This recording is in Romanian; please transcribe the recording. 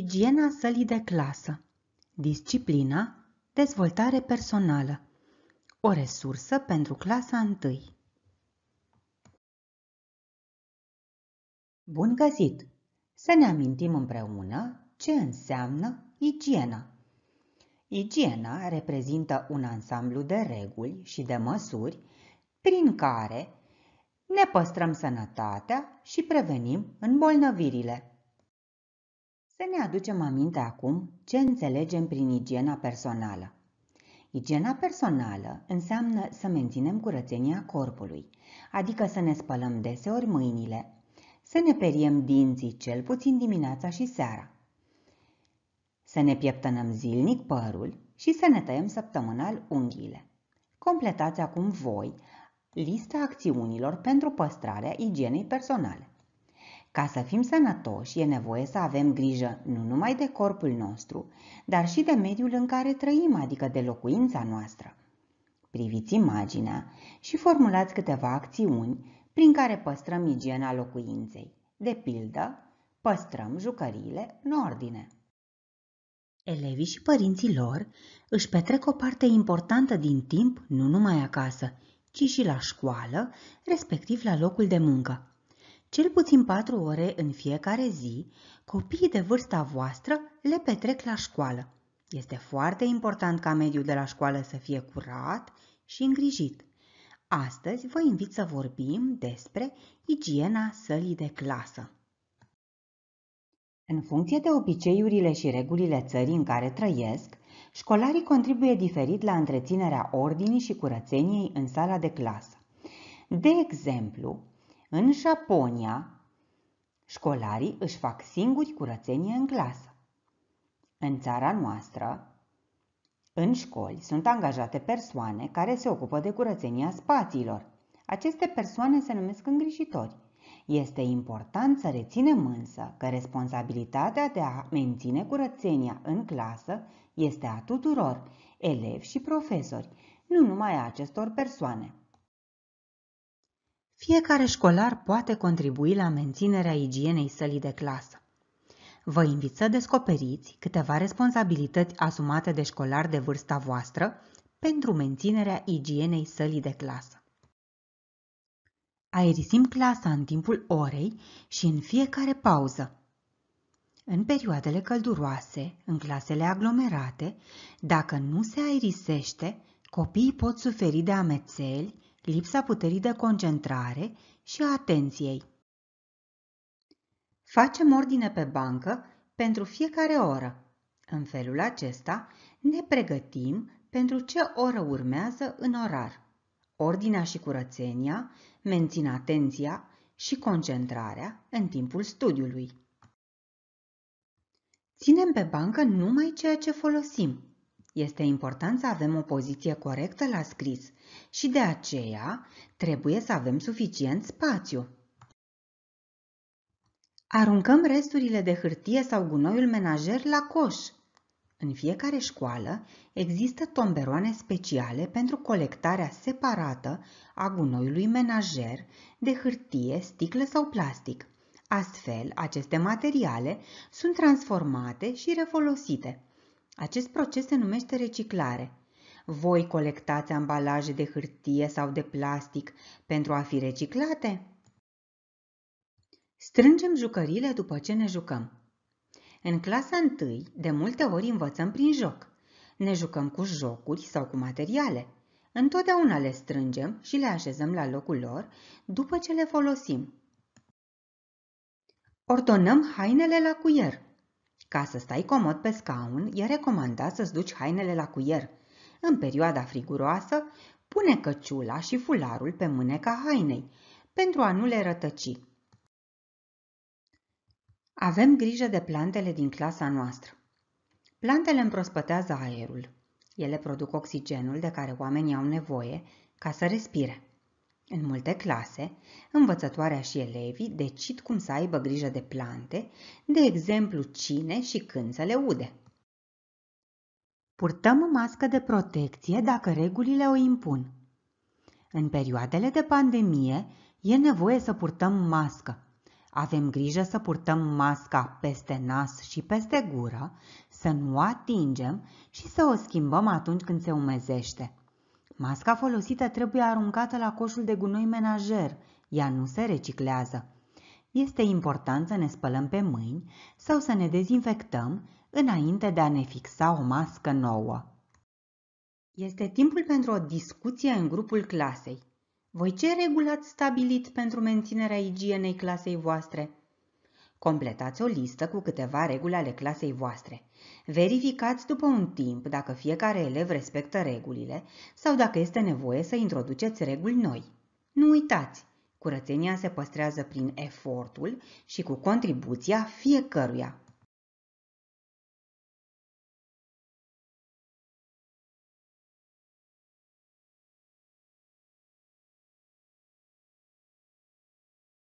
Igiena sălii de clasă Disciplina Dezvoltare personală O resursă pentru clasa 1 Bun găsit! Să ne amintim împreună ce înseamnă igiena. Igiena reprezintă un ansamblu de reguli și de măsuri prin care ne păstrăm sănătatea și prevenim îmbolnăvirile. Să ne aducem aminte acum ce înțelegem prin igiena personală. Igiena personală înseamnă să menținem curățenia corpului, adică să ne spălăm deseori mâinile, să ne periem dinții cel puțin dimineața și seara, să ne pieptănăm zilnic părul și să ne tăiem săptămânal unghiile. Completați acum voi lista acțiunilor pentru păstrarea igienei personale. Ca să fim sănătoși, e nevoie să avem grijă nu numai de corpul nostru, dar și de mediul în care trăim, adică de locuința noastră. Priviți imaginea și formulați câteva acțiuni prin care păstrăm igiena locuinței. De pildă, păstrăm jucăriile în ordine. Elevii și părinții lor își petrec o parte importantă din timp nu numai acasă, ci și la școală, respectiv la locul de muncă. Cel puțin patru ore în fiecare zi, copiii de vârsta voastră le petrec la școală. Este foarte important ca mediul de la școală să fie curat și îngrijit. Astăzi vă invit să vorbim despre igiena sălii de clasă. În funcție de obiceiurile și regulile țării în care trăiesc, școlarii contribuie diferit la întreținerea ordinii și curățeniei în sala de clasă. De exemplu, în Japonia, școlarii își fac singuri curățenie în clasă. În țara noastră, în școli sunt angajate persoane care se ocupă de curățenia spațiilor. Aceste persoane se numesc îngrijitori. Este important să reținem însă că responsabilitatea de a menține curățenia în clasă este a tuturor, elevi și profesori, nu numai a acestor persoane. Fiecare școlar poate contribui la menținerea igienei sălii de clasă. Vă invit să descoperiți câteva responsabilități asumate de școlar de vârsta voastră pentru menținerea igienei sălii de clasă. Aerisim clasa în timpul orei și în fiecare pauză. În perioadele călduroase, în clasele aglomerate, dacă nu se aerisește, copiii pot suferi de amețeli, lipsa puterii de concentrare și a atenției. Facem ordine pe bancă pentru fiecare oră. În felul acesta ne pregătim pentru ce oră urmează în orar. Ordinea și curățenia mențin atenția și concentrarea în timpul studiului. Ținem pe bancă numai ceea ce folosim, este important să avem o poziție corectă la scris și de aceea trebuie să avem suficient spațiu. Aruncăm resturile de hârtie sau gunoiul menajer la coș. În fiecare școală există tomberoane speciale pentru colectarea separată a gunoiului menajer de hârtie, sticlă sau plastic. Astfel, aceste materiale sunt transformate și refolosite. Acest proces se numește reciclare. Voi colectați ambalaje de hârtie sau de plastic pentru a fi reciclate? Strângem jucăriile după ce ne jucăm. În clasa 1, de multe ori învățăm prin joc. Ne jucăm cu jocuri sau cu materiale. Întotdeauna le strângem și le așezăm la locul lor după ce le folosim. Ordonăm hainele la cuier. Ca să stai comod pe scaun, e recomandat să-ți duci hainele la cuier. În perioada friguroasă, pune căciula și fularul pe mâneca hainei, pentru a nu le rătăci. Avem grijă de plantele din clasa noastră. Plantele împrospătează aerul. Ele produc oxigenul de care oamenii au nevoie ca să respire. În multe clase, învățătoarea și elevii decid cum să aibă grijă de plante, de exemplu cine și când să le ude. Purtăm mască de protecție dacă regulile o impun. În perioadele de pandemie e nevoie să purtăm mască. Avem grijă să purtăm masca peste nas și peste gură, să nu o atingem și să o schimbăm atunci când se umezește. Masca folosită trebuie aruncată la coșul de gunoi menajer, ea nu se reciclează. Este important să ne spălăm pe mâini sau să ne dezinfectăm înainte de a ne fixa o mască nouă. Este timpul pentru o discuție în grupul clasei. Voi ce reguli ați stabilit pentru menținerea igienei clasei voastre? Completați o listă cu câteva reguli ale clasei voastre. Verificați după un timp dacă fiecare elev respectă regulile sau dacă este nevoie să introduceți reguli noi. Nu uitați! Curățenia se păstrează prin efortul și cu contribuția fiecăruia.